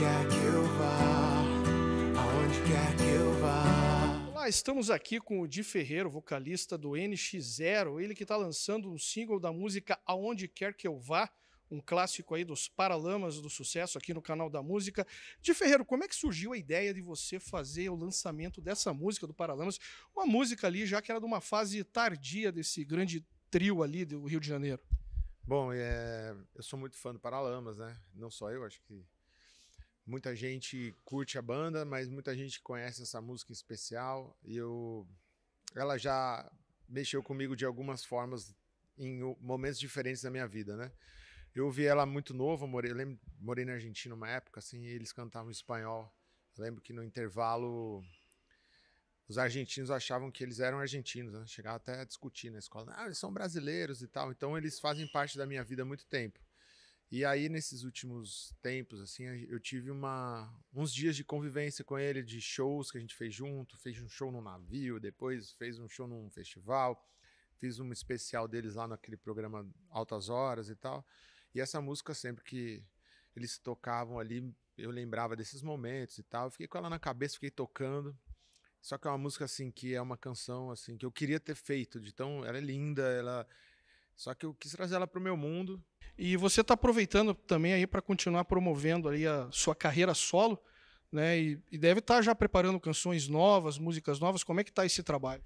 quer que eu vá, aonde quer que eu vá. Olá, estamos aqui com o Di Ferreiro, vocalista do NX0, ele que está lançando um single da música Aonde Quer Que Eu Vá, um clássico aí dos Paralamas do sucesso aqui no canal da música. De Ferreiro, como é que surgiu a ideia de você fazer o lançamento dessa música do Paralamas? Uma música ali já que era de uma fase tardia desse grande trio ali do Rio de Janeiro. Bom, é... eu sou muito fã do Paralamas, né? Não só eu, acho que Muita gente curte a banda, mas muita gente conhece essa música em especial. E eu, ela já mexeu comigo de algumas formas em momentos diferentes da minha vida, né? Eu ouvi ela muito nova, morei, lembro, morei na Argentina uma época, assim, eles cantavam espanhol. Eu lembro que no intervalo os argentinos achavam que eles eram argentinos, né? chegava até a discutir na escola, ah, eles são brasileiros e tal. Então eles fazem parte da minha vida há muito tempo. E aí, nesses últimos tempos, assim, eu tive uma, uns dias de convivência com ele, de shows que a gente fez junto, fez um show no navio, depois fez um show num festival, fiz um especial deles lá naquele programa Altas Horas e tal. E essa música, sempre que eles tocavam ali, eu lembrava desses momentos e tal. Eu fiquei com ela na cabeça, fiquei tocando. Só que é uma música assim que é uma canção assim que eu queria ter feito, de tão ela é linda, ela só que eu quis trazer ela para o meu mundo. E você está aproveitando também aí para continuar promovendo ali a sua carreira solo, né? E, e deve estar tá já preparando canções novas, músicas novas. Como é que está esse trabalho?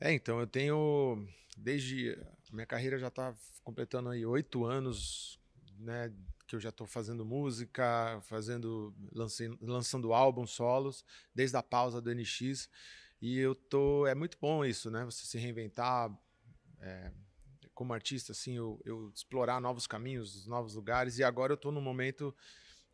É, então eu tenho desde minha carreira já está completando aí oito anos, né? Que eu já estou fazendo música, fazendo lancei, lançando álbuns solos desde a pausa do NX. E eu tô é muito bom isso, né? Você se reinventar. É, como artista, assim, eu, eu explorar novos caminhos, novos lugares. E agora eu estou num momento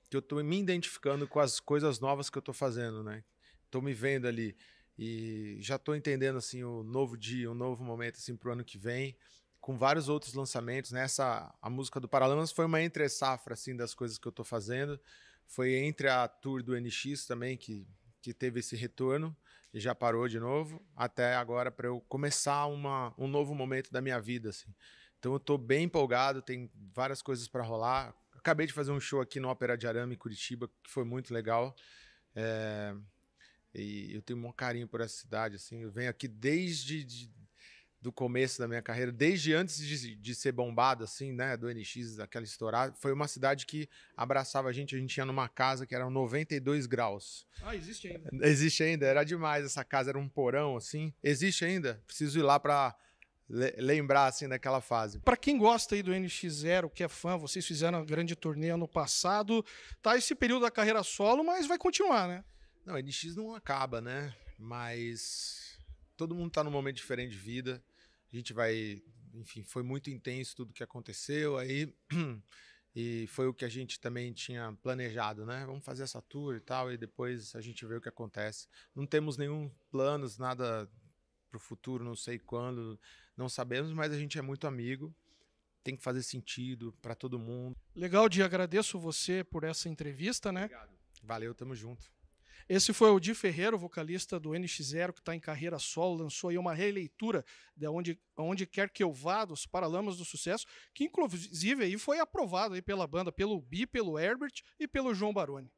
que eu estou me identificando com as coisas novas que eu estou fazendo, né? Estou me vendo ali e já estou entendendo assim o novo dia, um novo momento assim para o ano que vem, com vários outros lançamentos. Nessa né? a música do Paralamas foi uma entre safra assim das coisas que eu estou fazendo, foi entre a tour do NX também que que teve esse retorno e já parou de novo, até agora para eu começar uma, um novo momento da minha vida, assim. Então eu estou bem empolgado, tem várias coisas para rolar. Acabei de fazer um show aqui no Ópera de Arame, em Curitiba, que foi muito legal. É... E eu tenho um carinho por essa cidade, assim. Eu venho aqui desde de, do começo da minha carreira, desde antes de, de ser bombado, assim, né, do NX, daquela estourada, foi uma cidade que abraçava a gente. A gente ia numa casa que era 92 graus. Ah, existe ainda. Existe ainda, era demais. Essa casa era um porão, assim. Existe ainda. Preciso ir lá para lembrar assim daquela fase. Para quem gosta aí do NX0, que é fã, vocês fizeram uma grande turnê ano passado, tá esse período da carreira solo, mas vai continuar, né? Não, NX não acaba, né? Mas todo mundo tá num momento diferente de vida a gente vai, enfim, foi muito intenso tudo que aconteceu aí e foi o que a gente também tinha planejado, né? Vamos fazer essa tour e tal e depois a gente vê o que acontece. Não temos nenhum planos, nada para o futuro, não sei quando, não sabemos, mas a gente é muito amigo. Tem que fazer sentido para todo mundo. Legal, Di, agradeço você por essa entrevista, né? Obrigado. Valeu, tamo junto. Esse foi o Di Ferreira, vocalista do NX0, que está em carreira solo, lançou aí uma releitura de onde, onde quer que eu vá, dos Paralamas do Sucesso, que inclusive aí foi aprovado aí pela banda, pelo Bi, pelo Herbert e pelo João Baroni.